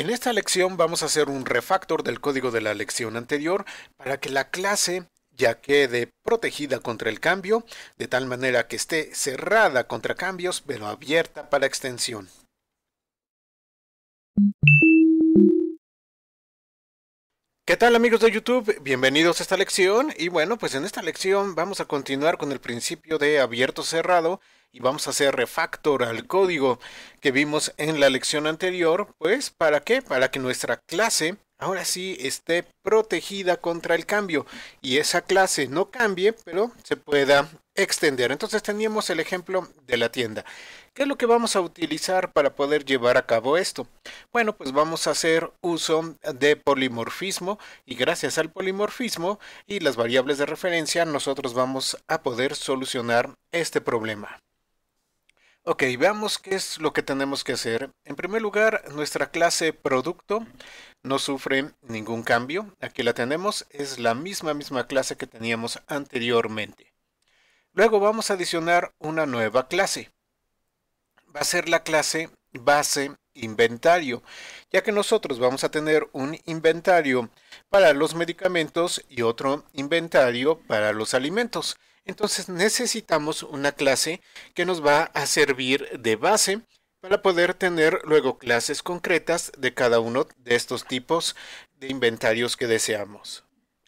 En esta lección vamos a hacer un refactor del código de la lección anterior para que la clase ya quede protegida contra el cambio, de tal manera que esté cerrada contra cambios, pero abierta para extensión. ¿Qué tal amigos de YouTube? Bienvenidos a esta lección y bueno, pues en esta lección vamos a continuar con el principio de abierto-cerrado y vamos a hacer refactor al código que vimos en la lección anterior, pues ¿para qué? Para que nuestra clase ahora sí esté protegida contra el cambio y esa clase no cambie, pero se pueda extender. Entonces teníamos el ejemplo de la tienda. ¿Qué es lo que vamos a utilizar para poder llevar a cabo esto? Bueno, pues vamos a hacer uso de polimorfismo y gracias al polimorfismo y las variables de referencia nosotros vamos a poder solucionar este problema. Ok, veamos qué es lo que tenemos que hacer. En primer lugar, nuestra clase producto no sufre ningún cambio. Aquí la tenemos, es la misma, misma clase que teníamos anteriormente. Luego vamos a adicionar una nueva clase. Va a ser la clase base inventario, ya que nosotros vamos a tener un inventario para los medicamentos y otro inventario para los alimentos entonces necesitamos una clase que nos va a servir de base para poder tener luego clases concretas de cada uno de estos tipos de inventarios que deseamos.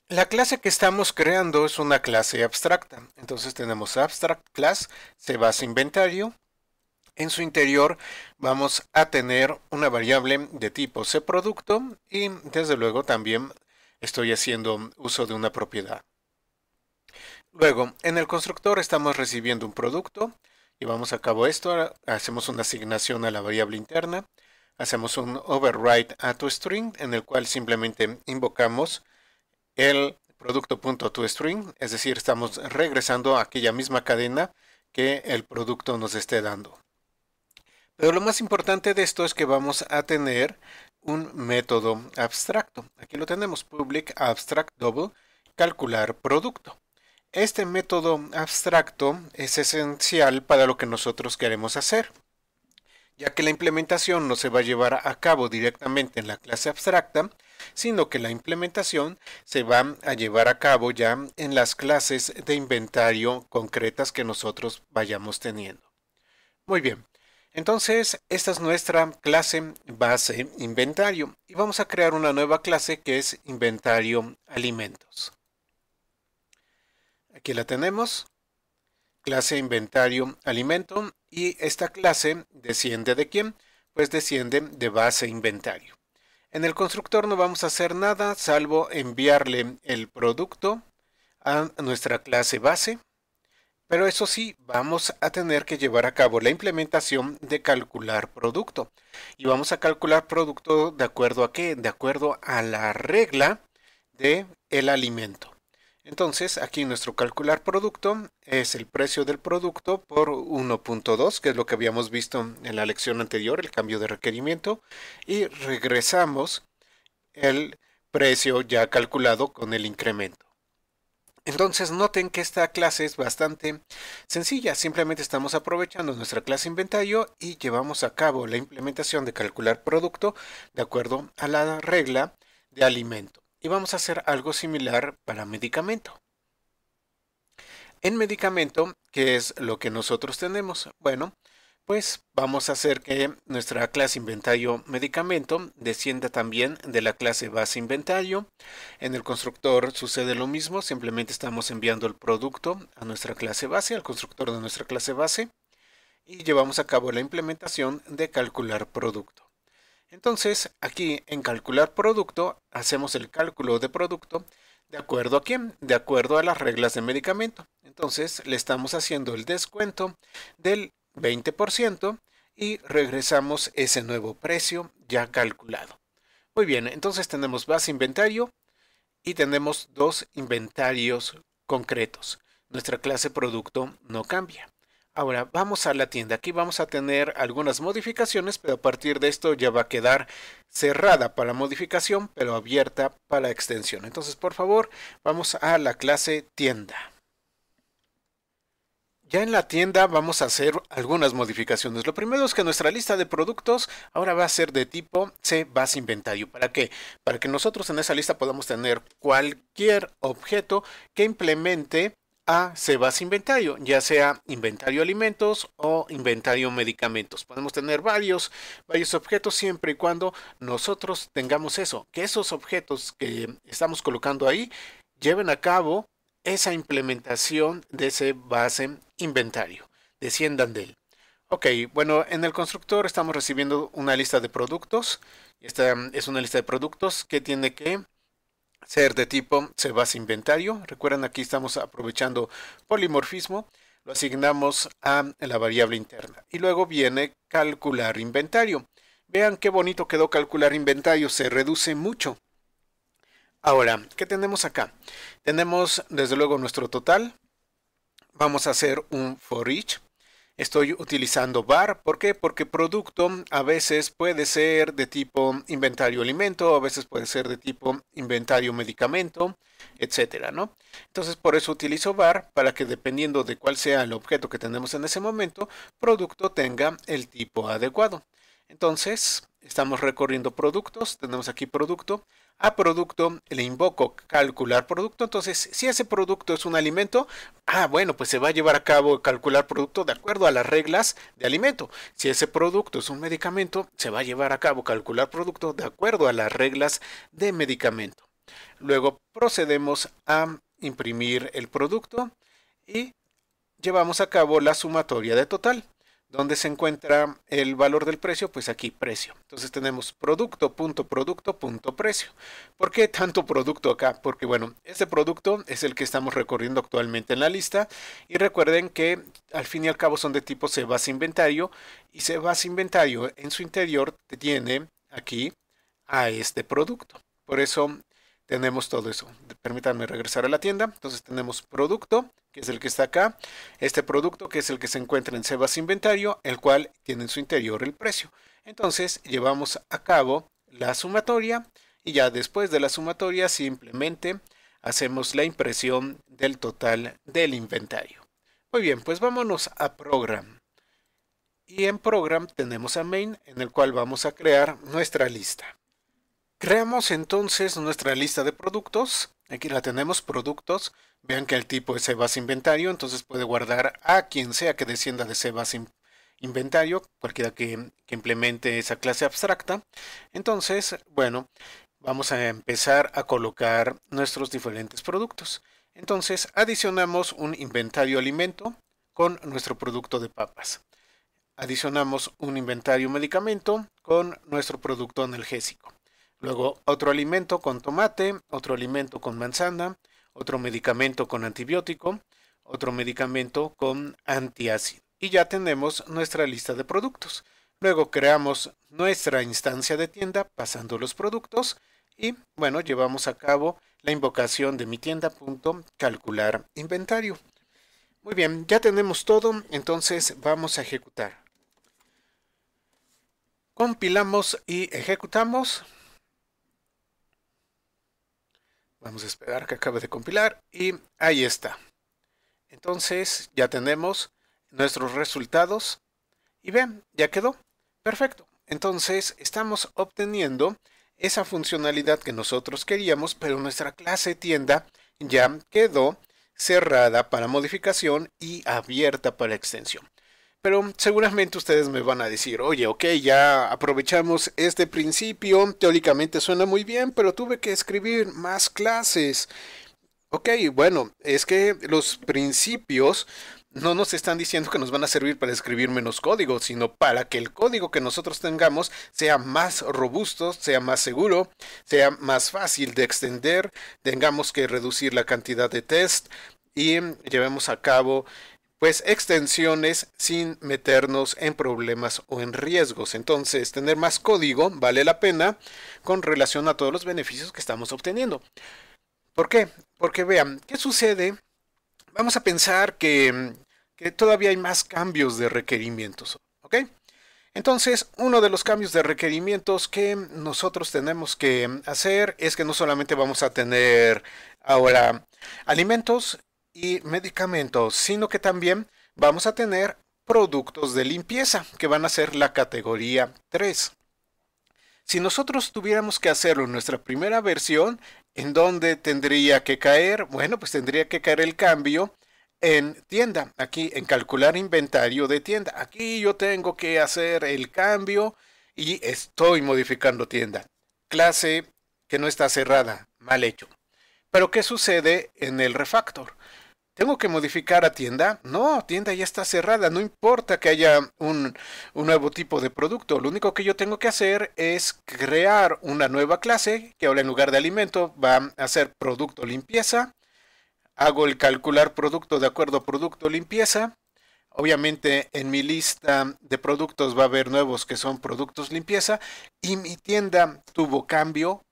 La clase que estamos creando es una clase abstracta. Entonces tenemos abstract class, se basa inventario. En su interior vamos a tener una variable de tipo cProducto y desde luego también estoy haciendo uso de una propiedad. Luego, en el constructor estamos recibiendo un producto, llevamos a cabo esto, hacemos una asignación a la variable interna, hacemos un override a toString, en el cual simplemente invocamos el producto.toString, es decir, estamos regresando a aquella misma cadena que el producto nos esté dando. Pero lo más importante de esto es que vamos a tener un método abstracto. Aquí lo tenemos, public abstract double calcular producto. Este método abstracto es esencial para lo que nosotros queremos hacer, ya que la implementación no se va a llevar a cabo directamente en la clase abstracta, sino que la implementación se va a llevar a cabo ya en las clases de inventario concretas que nosotros vayamos teniendo. Muy bien, entonces esta es nuestra clase base inventario y vamos a crear una nueva clase que es inventario alimentos. Aquí la tenemos. Clase inventario alimento. Y esta clase desciende de quién? Pues desciende de base inventario. En el constructor no vamos a hacer nada salvo enviarle el producto a nuestra clase base. Pero eso sí, vamos a tener que llevar a cabo la implementación de calcular producto. Y vamos a calcular producto de acuerdo a qué? De acuerdo a la regla de el alimento. Entonces, aquí nuestro calcular producto es el precio del producto por 1.2, que es lo que habíamos visto en la lección anterior, el cambio de requerimiento, y regresamos el precio ya calculado con el incremento. Entonces noten que esta clase es bastante sencilla, simplemente estamos aprovechando nuestra clase inventario y llevamos a cabo la implementación de calcular producto de acuerdo a la regla de alimento. Y vamos a hacer algo similar para medicamento. En medicamento, ¿qué es lo que nosotros tenemos? Bueno, pues vamos a hacer que nuestra clase inventario medicamento descienda también de la clase base inventario. En el constructor sucede lo mismo, simplemente estamos enviando el producto a nuestra clase base, al constructor de nuestra clase base, y llevamos a cabo la implementación de calcular producto. Entonces, aquí en calcular producto, hacemos el cálculo de producto de acuerdo a quién, de acuerdo a las reglas de medicamento. Entonces, le estamos haciendo el descuento del 20% y regresamos ese nuevo precio ya calculado. Muy bien, entonces tenemos base inventario y tenemos dos inventarios concretos. Nuestra clase producto no cambia. Ahora vamos a la tienda. Aquí vamos a tener algunas modificaciones, pero a partir de esto ya va a quedar cerrada para la modificación, pero abierta para extensión. Entonces, por favor, vamos a la clase tienda. Ya en la tienda vamos a hacer algunas modificaciones. Lo primero es que nuestra lista de productos ahora va a ser de tipo C base inventario. ¿Para qué? Para que nosotros en esa lista podamos tener cualquier objeto que implemente a base Inventario, ya sea inventario alimentos o inventario medicamentos. Podemos tener varios, varios objetos siempre y cuando nosotros tengamos eso, que esos objetos que estamos colocando ahí lleven a cabo esa implementación de ese base inventario. Desciendan de él. Ok, bueno, en el constructor estamos recibiendo una lista de productos. Esta es una lista de productos que tiene que ser de tipo se basa inventario. Recuerden, aquí estamos aprovechando polimorfismo. Lo asignamos a la variable interna. Y luego viene calcular inventario. Vean qué bonito quedó calcular inventario. Se reduce mucho. Ahora, ¿qué tenemos acá? Tenemos desde luego nuestro total. Vamos a hacer un for each. Estoy utilizando bar, ¿por qué? Porque producto a veces puede ser de tipo inventario alimento, a veces puede ser de tipo inventario medicamento, etcétera, ¿no? Entonces por eso utilizo bar para que dependiendo de cuál sea el objeto que tenemos en ese momento, producto tenga el tipo adecuado. Entonces, estamos recorriendo productos, tenemos aquí producto, a producto, le invoco calcular producto. Entonces, si ese producto es un alimento, ah, bueno, pues se va a llevar a cabo calcular producto de acuerdo a las reglas de alimento. Si ese producto es un medicamento, se va a llevar a cabo calcular producto de acuerdo a las reglas de medicamento. Luego procedemos a imprimir el producto y llevamos a cabo la sumatoria de total. ¿Dónde se encuentra el valor del precio? Pues aquí precio. Entonces tenemos producto, punto, producto, punto, precio. ¿Por qué tanto producto acá? Porque bueno, este producto es el que estamos recorriendo actualmente en la lista. Y recuerden que al fin y al cabo son de tipo se base inventario. Y se base inventario en su interior tiene aquí a este producto. Por eso tenemos todo eso. Permítanme regresar a la tienda. Entonces tenemos producto, que es el que está acá. Este producto, que es el que se encuentra en Sebas Inventario, el cual tiene en su interior el precio. Entonces llevamos a cabo la sumatoria y ya después de la sumatoria simplemente hacemos la impresión del total del inventario. Muy bien, pues vámonos a Program. Y en Program tenemos a Main, en el cual vamos a crear nuestra lista. Creamos entonces nuestra lista de productos. Aquí la tenemos, productos. Vean que el tipo es Sebas Inventario, entonces puede guardar a quien sea que descienda de Sebas Inventario, cualquiera que, que implemente esa clase abstracta. Entonces, bueno, vamos a empezar a colocar nuestros diferentes productos. Entonces, adicionamos un inventario alimento con nuestro producto de papas. Adicionamos un inventario medicamento con nuestro producto analgésico Luego otro alimento con tomate, otro alimento con manzana, otro medicamento con antibiótico, otro medicamento con antiácido. Y ya tenemos nuestra lista de productos. Luego creamos nuestra instancia de tienda pasando los productos y bueno, llevamos a cabo la invocación de mi tienda. calcular inventario. Muy bien, ya tenemos todo, entonces vamos a ejecutar. Compilamos y ejecutamos. Vamos a esperar que acabe de compilar y ahí está. Entonces ya tenemos nuestros resultados y ven, ya quedó. Perfecto. Entonces estamos obteniendo esa funcionalidad que nosotros queríamos, pero nuestra clase tienda ya quedó cerrada para modificación y abierta para extensión. Pero seguramente ustedes me van a decir, oye, ok, ya aprovechamos este principio, teóricamente suena muy bien, pero tuve que escribir más clases. Ok, bueno, es que los principios no nos están diciendo que nos van a servir para escribir menos código, sino para que el código que nosotros tengamos sea más robusto, sea más seguro, sea más fácil de extender, tengamos que reducir la cantidad de test y llevemos a cabo pues extensiones sin meternos en problemas o en riesgos. Entonces, tener más código vale la pena con relación a todos los beneficios que estamos obteniendo. ¿Por qué? Porque vean, ¿qué sucede? Vamos a pensar que, todavía hay más cambios de requerimientos, ¿ok? Entonces, uno de los cambios de requerimientos que nosotros tenemos que hacer es que no solamente vamos a tener ahora alimentos, y medicamentos, sino que también vamos a tener productos de limpieza, que van a ser la categoría 3. Si nosotros tuviéramos que hacerlo en nuestra primera versión, ¿en dónde tendría que caer? Bueno, pues tendría que caer el cambio en tienda, aquí en calcular inventario de tienda. Aquí yo tengo que hacer el cambio y estoy modificando tienda. Clase que no está cerrada, mal hecho. Pero ¿qué sucede en el refactor? ¿Tengo que modificar a tienda? No, tienda ya está cerrada, no importa que haya un, nuevo tipo de producto, lo único que yo tengo que hacer es crear una nueva clase que ahora en lugar de alimento va a ser producto limpieza. Hago el calcular producto de acuerdo a producto limpieza. Obviamente en mi lista de productos va a haber nuevos que son productos limpieza y mi tienda tuvo cambio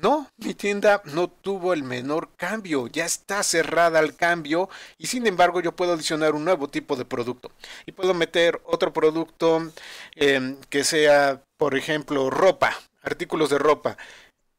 no, mi tienda no tuvo el menor cambio, ya está cerrada al cambio y sin embargo yo puedo adicionar un nuevo tipo de producto y puedo meter otro producto em, que sea, por ejemplo, ropa, artículos de ropa.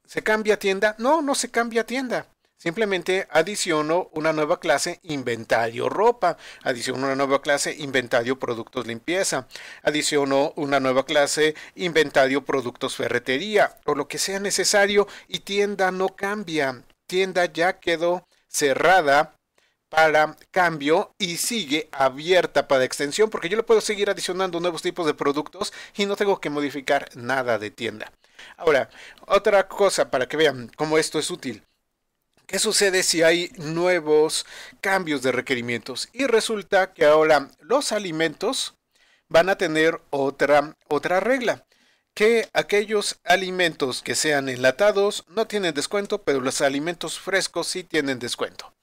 ¿Se cambia tienda? No, no se cambia tienda. Simplemente adiciono una nueva clase inventario ropa, adiciono una nueva clase inventario productos limpieza, adiciono una nueva clase inventario productos ferretería o lo que sea necesario y tienda no cambia. Tienda ya quedó cerrada para cambio y sigue abierta para extensión porque yo le puedo seguir adicionando nuevos tipos de productos y no tengo que modificar nada de tienda. Ahora, otra cosa para que vean cómo esto es útil. ¿Qué sucede si hay nuevos cambios de requerimientos? Y resulta que ahora los alimentos van a tener otra, otra regla, que aquellos alimentos que sean enlatados no tienen descuento, pero los alimentos frescos sí tienen descuento.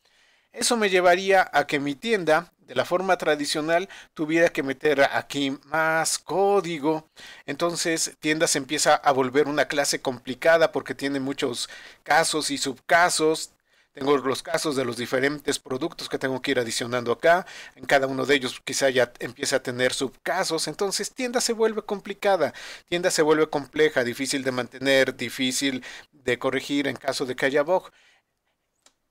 Eso me llevaría a que mi tienda, de la forma tradicional, tuviera que meter aquí más código. Entonces, tienda se empieza a volver una clase complicada porque tiene muchos casos y subcasos tengo los casos de los diferentes productos que tengo que ir adicionando acá. En cada uno de ellos quizá ya empiece a tener subcasos. Entonces tienda se vuelve complicada, tienda se vuelve compleja, difícil de mantener, difícil de corregir en caso de que haya bug.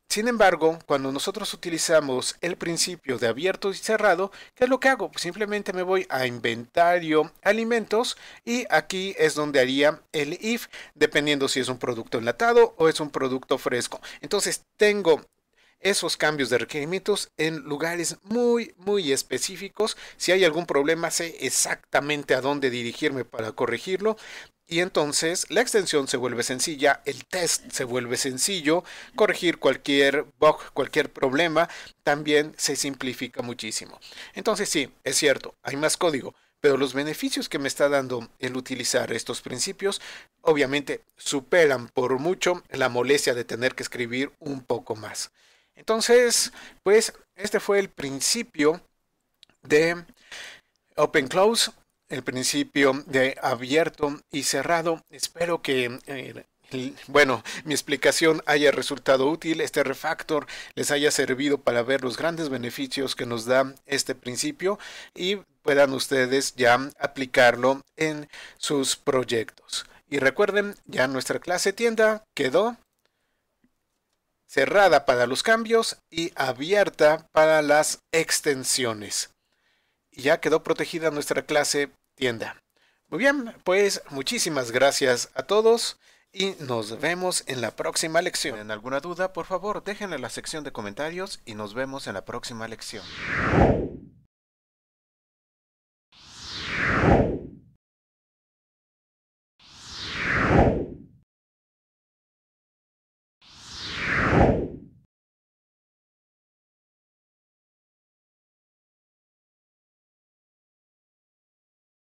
Sin embargo, cuando nosotros utilizamos el principio de abierto y cerrado, ¿qué es lo que hago? simplemente me voy a inventario, alimentos y aquí es donde haría el if, dependiendo si es un producto enlatado o es un producto fresco. Entonces tengo esos cambios de requerimientos en lugares muy, muy específicos. Si hay algún problema, sé exactamente a dónde dirigirme para corregirlo. Y entonces la extensión se vuelve sencilla, el test se vuelve sencillo, corregir cualquier bug, cualquier problema, también se simplifica muchísimo. Entonces sí, es cierto, hay más código, pero los beneficios que me está dando el utilizar estos principios obviamente superan por mucho la molestia de tener que escribir un poco más. Entonces, pues este fue el principio de Open-Close el principio de abierto y cerrado. Espero que eh, bueno, mi explicación haya resultado útil, este refactor les haya servido para ver los grandes beneficios que nos da este principio y puedan ustedes ya aplicarlo en sus proyectos. Y recuerden, ya nuestra clase tienda quedó cerrada para los cambios y abierta para las extensiones y ya quedó protegida nuestra clase tienda. Muy bien, pues muchísimas gracias a todos y nos vemos en la próxima lección. Si tienen alguna duda, por favor, déjenla en la sección de comentarios y nos vemos en la próxima lección.